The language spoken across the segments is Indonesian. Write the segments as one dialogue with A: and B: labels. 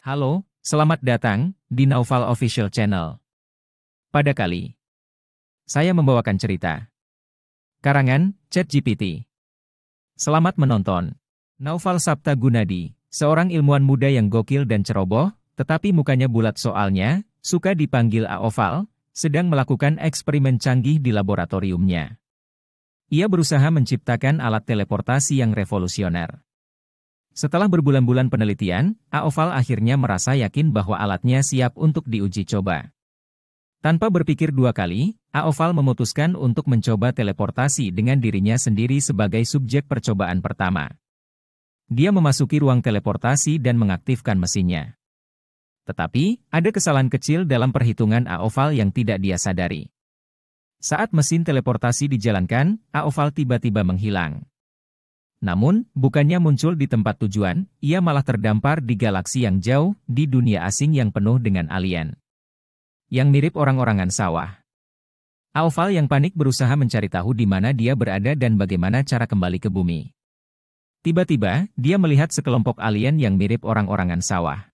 A: Halo, selamat datang di Naufal Official Channel. Pada kali, saya membawakan cerita. Karangan, ChatGPT. Selamat menonton. Naufal Sabta Gunadi, seorang ilmuwan muda yang gokil dan ceroboh, tetapi mukanya bulat soalnya, suka dipanggil Aoval, sedang melakukan eksperimen canggih di laboratoriumnya. Ia berusaha menciptakan alat teleportasi yang revolusioner. Setelah berbulan-bulan penelitian, Aoval akhirnya merasa yakin bahwa alatnya siap untuk diuji coba. Tanpa berpikir dua kali, Aoval memutuskan untuk mencoba teleportasi dengan dirinya sendiri sebagai subjek percobaan pertama. Dia memasuki ruang teleportasi dan mengaktifkan mesinnya. Tetapi, ada kesalahan kecil dalam perhitungan Aoval yang tidak dia sadari. Saat mesin teleportasi dijalankan, Aoval tiba-tiba menghilang. Namun, bukannya muncul di tempat tujuan, ia malah terdampar di galaksi yang jauh, di dunia asing yang penuh dengan alien. Yang mirip orang-orangan sawah. Alval yang panik berusaha mencari tahu di mana dia berada dan bagaimana cara kembali ke bumi. Tiba-tiba, dia melihat sekelompok alien yang mirip orang-orangan sawah.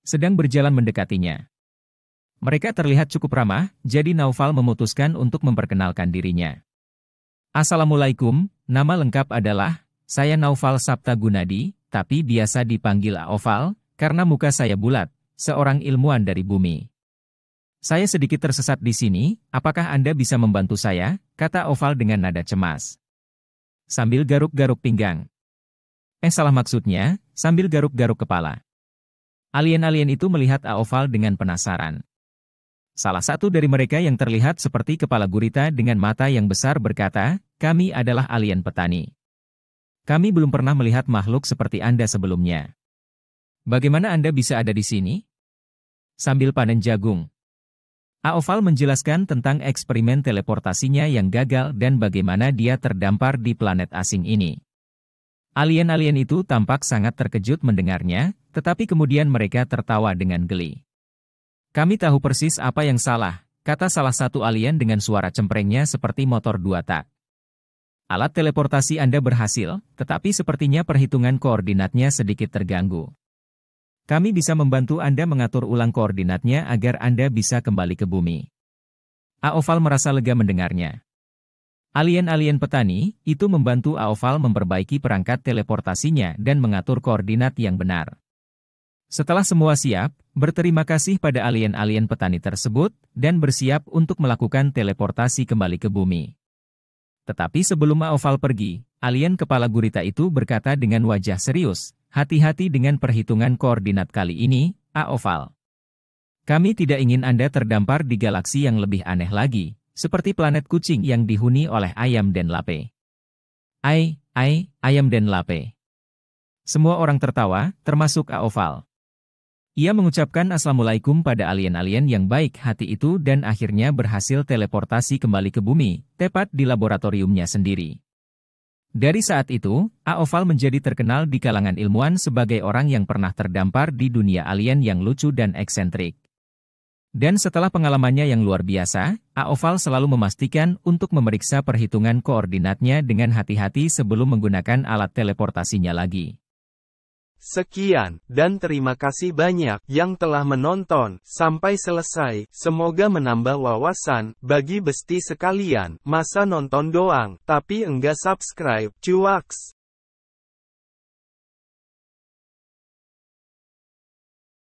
A: Sedang berjalan mendekatinya. Mereka terlihat cukup ramah, jadi Naufal memutuskan untuk memperkenalkan dirinya. Assalamualaikum, nama lengkap adalah, saya Naufal Sapta Gunadi, tapi biasa dipanggil Aoval, karena muka saya bulat, seorang ilmuwan dari bumi. Saya sedikit tersesat di sini, apakah Anda bisa membantu saya? kata Oval dengan nada cemas. Sambil garuk-garuk pinggang. Eh salah maksudnya, sambil garuk-garuk kepala. Alien-alien itu melihat Aoval dengan penasaran. Salah satu dari mereka yang terlihat seperti kepala gurita dengan mata yang besar berkata, kami adalah alien petani. Kami belum pernah melihat makhluk seperti Anda sebelumnya. Bagaimana Anda bisa ada di sini? Sambil panen jagung. Aoval menjelaskan tentang eksperimen teleportasinya yang gagal dan bagaimana dia terdampar di planet asing ini. Alien-alien itu tampak sangat terkejut mendengarnya, tetapi kemudian mereka tertawa dengan geli. Kami tahu persis apa yang salah, kata salah satu alien dengan suara cemprengnya seperti motor dua tak. Alat teleportasi Anda berhasil, tetapi sepertinya perhitungan koordinatnya sedikit terganggu. Kami bisa membantu Anda mengatur ulang koordinatnya agar Anda bisa kembali ke bumi. Aoval merasa lega mendengarnya. Alien-alien petani itu membantu Aoval memperbaiki perangkat teleportasinya dan mengatur koordinat yang benar. Setelah semua siap, berterima kasih pada alien-alien petani tersebut dan bersiap untuk melakukan teleportasi kembali ke bumi. Tetapi sebelum Maoval pergi, alien kepala gurita itu berkata dengan wajah serius, hati-hati dengan perhitungan koordinat kali ini, Aoval. Kami tidak ingin Anda terdampar di galaksi yang lebih aneh lagi, seperti planet kucing yang dihuni oleh ayam dan lape. Ai, ai, ayam dan lape. Semua orang tertawa, termasuk Aoval. Ia mengucapkan Assalamualaikum pada alien-alien yang baik hati itu dan akhirnya berhasil teleportasi kembali ke bumi, tepat di laboratoriumnya sendiri. Dari saat itu, Aoval menjadi terkenal di kalangan ilmuwan sebagai orang yang pernah terdampar di dunia alien yang lucu dan eksentrik. Dan setelah pengalamannya yang luar biasa, Aoval selalu memastikan untuk memeriksa perhitungan koordinatnya dengan hati-hati sebelum menggunakan alat teleportasinya lagi. Sekian, dan terima kasih banyak yang telah menonton sampai selesai. Semoga menambah wawasan bagi besti sekalian. Masa nonton doang, tapi enggak subscribe. Cuaks.